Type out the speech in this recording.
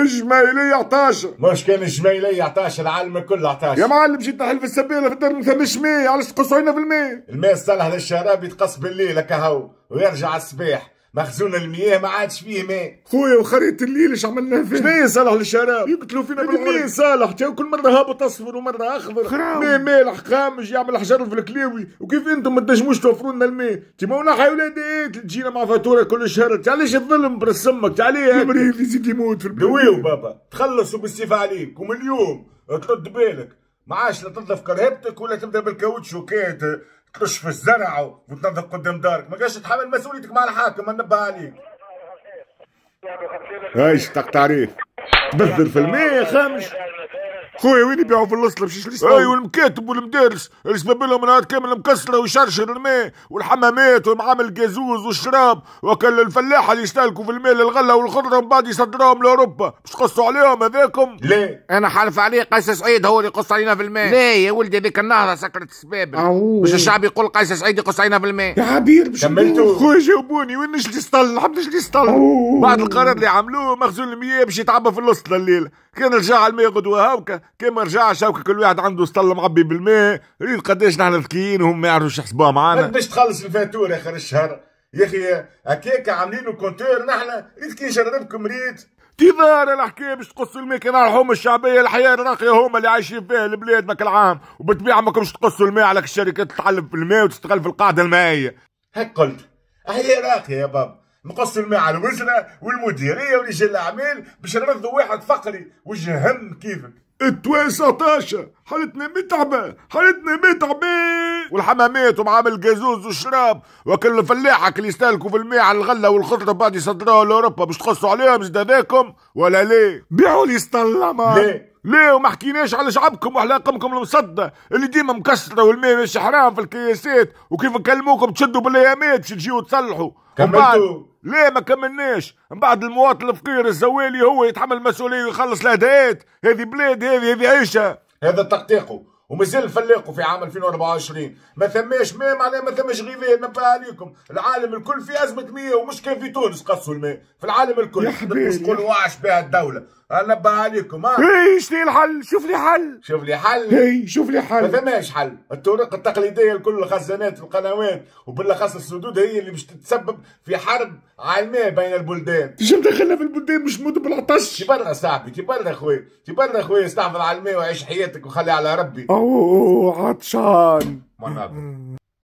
الجميلية 11 مش كان اجمالي 11 العالم كل 11 يا معلم جيت نحل في السبيله في الدار مش ماء علاش تقصوا هنا في الماء الماء الصالح للشراب يتقص بالليل كهو ويرجع الصباح مخزون المياه ما عادش فيه ماء خويا وخريطة الليل اش عملنا فيه شنو صالح للشراب يقتلوا فينا بالمين صالح كل مره هابط اصفر ومره اخضر ماء مالح خامج يعمل حجر في الكلاوي وكيف انتم ما تنجموش توفروا لنا الماء تيما ونحي ولادات تجينا مع فاتوره كل شهر علاش الظلم برسمك عليه المريض يزيد يموت في البلاد بابا تخلصوا بالسيف عليك ومن اليوم ترد بالك ما عادش لا تنظف كرهبتك ولا تبدا بالكاوتش وكات مش في الزرع وتنظف قدام دارك ما جاش تحمل مسؤوليتك مع الحاكم نبه عليك ايش تقطع ريف تبذر في الماء خمش خويا وين يبيعوا في اللصله باش يشري اي والمكاتب والمدارس اللي لهم نهار كامل مكسره ويشرشر الماء والحمامات ومعامل الجازوز والشراب وكل الفلاحه اللي يستهلكوا في الماء للغله والخضره من بعد يصدروهم لاوروبا باش قصوا عليهم هذاكم لا انا حلف عليه قيس سعيد هو اللي يقص علينا في الماء لا يا ولدي هذيك النهره سكرت السباب مش الشعب يقول قيس سعيد يقص علينا في الماء يا عبير باش كملتوا خويا جاوبوني وين نشري يسطل نحب نشري يسطل بعد القرار اللي عملوه مخزون المياه باش يتعبى في الوسط الليله كان رجع الماء غدوه هاوكا كي ما رجعش هاكا كل واحد عنده سطل معبي بالماء يريد قداش نحن ذكيين وهم ما يعرفوش يحسبوها معانا قداش تخلص الفاتوره اخر الشهر يا اخي هكاك عاملين كونتور نحن ريت كي نجربكم ريد تيفار الحكايه باش تقصوا الماء كي نروحوهم الشعبيه الحياه الراقيه هما اللي عايشين فيها البلاد ماك العام وبالطبيعه ماكمش تقصوا الماء على الشركات تتعلم في الماء وتستغل في القاعده المائيه هك قلت هي راقيه يا بابا نقص الماء على الوزراء والمديريه ورجال الاعمال باش نرضوا واحد فقري وجه هم كيفك التويسة طاشة حالتنا متعبة حالتنا متعبة والحمامات ومعامل جازوز وشراب وكل الفلاحة اللي يستهلكوا في الماء على الغلة والخضرة بعد يصدروها لأوروبا باش تخصوا عليهم زداداكم ولا ليه؟ بيعوا لي ليه؟ ليه وما حكيناش على شعبكم وحلاقمكم المصدة اللي ديما مكسرة والماء مش حرام في الكياسات وكيف نكلموكم تشدوا بالايامات باش تجيو تصلحوا كملتوا ليه ما كملناش من بعد المواطن الفقير الزوالي هو يتحمل المسؤولية ويخلص الهدايات هذه بلاد هذه هذه عيشة هذا تقطيقه ومازال الفلاق في عام 2024 ما ثماش ماء معناها ما ثماش غذاء نبه عليكم العالم الكل في ازمه مياه ومش كان في تونس قصوا الماء في العالم الكل مش كل واعش بها الدوله نبه عليكم ها اي شنو الحل شوف لي حل شوف لي حل اي شوف لي حل ما ثماش حل الطرق التقليديه لكل الخزانات والقنوات وبالاخص السدود هي اللي باش تتسبب في حرب على الماء بين البلدان شو دخلنا في البلدان مش موت بالعطش تبرع صاحبي تبرع خويا تبرع خويا استحفظ على الماء وعيش حياتك وخلي على ربي Au, Ratschan! Mann mm.